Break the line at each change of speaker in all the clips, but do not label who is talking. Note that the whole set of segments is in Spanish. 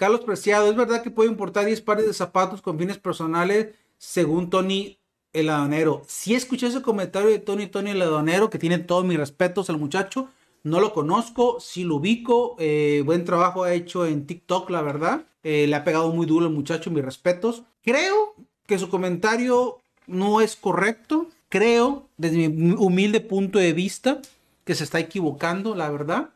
Carlos Preciado, ¿es verdad que puede importar 10 pares de zapatos con fines personales según Tony el Adonero? Si escuché ese comentario de Tony Tony el Adonero, que tiene todos mis respetos al muchacho. No lo conozco, sí lo ubico. Eh, buen trabajo ha hecho en TikTok, la verdad. Eh, le ha pegado muy duro al muchacho, mis respetos. Creo que su comentario no es correcto. Creo, desde mi humilde punto de vista, que se está equivocando, la verdad.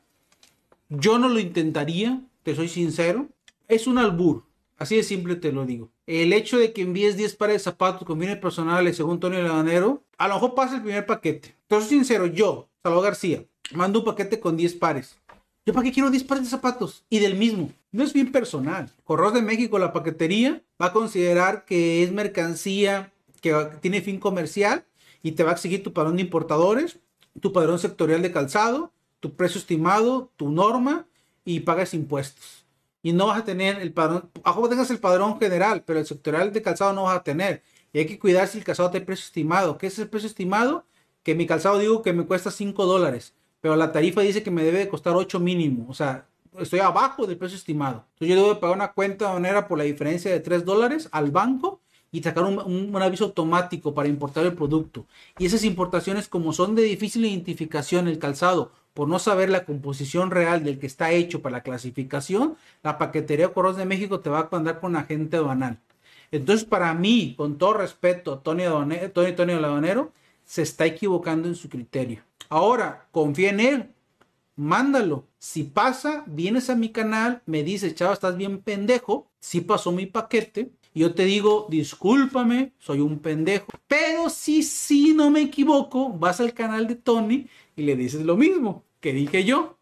Yo no lo intentaría, te soy sincero es un albur. Así de simple te lo digo. El hecho de que envíes 10 pares de zapatos con bienes personales, según Tony Levanero a lo mejor pasa el primer paquete. Entonces, sincero, yo, Salvador García, mando un paquete con 10 pares. ¿Yo para qué quiero 10 pares de zapatos? Y del mismo. No es bien personal. Correos de México, la paquetería, va a considerar que es mercancía que tiene fin comercial y te va a exigir tu padrón de importadores, tu padrón sectorial de calzado, tu precio estimado, tu norma y pagas impuestos y no vas a tener el padrón, aunque tengas el padrón general, pero el sectorial de calzado no vas a tener. Y hay que cuidar si el calzado tiene precio estimado. ¿Qué es el precio estimado? Que mi calzado digo que me cuesta 5 dólares, pero la tarifa dice que me debe de costar 8 mínimo. O sea, estoy abajo del precio estimado. Entonces yo debo pagar una cuenta manera por la diferencia de 3 dólares al banco y sacar un, un, aviso automático para importar el producto. Y esas importaciones, como son de difícil identificación, el calzado por no saber la composición real del que está hecho para la clasificación, la paquetería Correos de México te va a mandar con agente aduanal. Entonces, para mí, con todo respeto, Tony, Tony, se está equivocando en su criterio. Ahora, confía en él, mándalo. Si pasa, vienes a mi canal, me dices, chavo, estás bien pendejo, si pasó mi paquete, yo te digo, discúlpame, soy un pendejo. Pero si, si no me equivoco, vas al canal de Tony y le dices lo mismo que dije yo.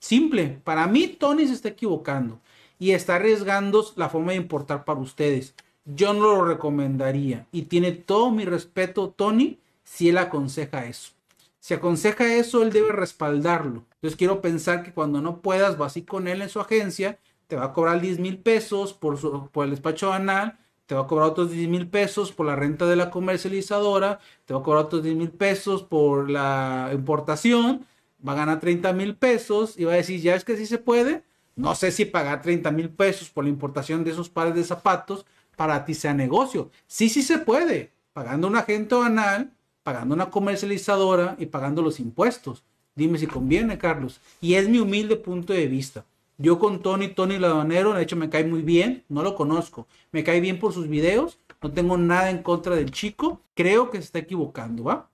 Simple, para mí Tony se está equivocando y está arriesgando la forma de importar para ustedes. Yo no lo recomendaría y tiene todo mi respeto Tony si él aconseja eso. Si aconseja eso, él debe respaldarlo. Entonces quiero pensar que cuando no puedas, vas y con él en su agencia te va a cobrar 10 mil pesos por, por el despacho banal, te va a cobrar otros 10 mil pesos por la renta de la comercializadora, te va a cobrar otros 10 mil pesos por la importación, va a ganar 30 mil pesos y va a decir, ya es que sí se puede, no sé si pagar 30 mil pesos por la importación de esos pares de zapatos para ti sea negocio. Sí, sí se puede, pagando un agente banal, pagando una comercializadora y pagando los impuestos. Dime si conviene, Carlos. Y es mi humilde punto de vista. Yo con Tony, Tony Ladonero, de hecho me cae muy bien, no lo conozco, me cae bien por sus videos, no tengo nada en contra del chico, creo que se está equivocando, ¿va?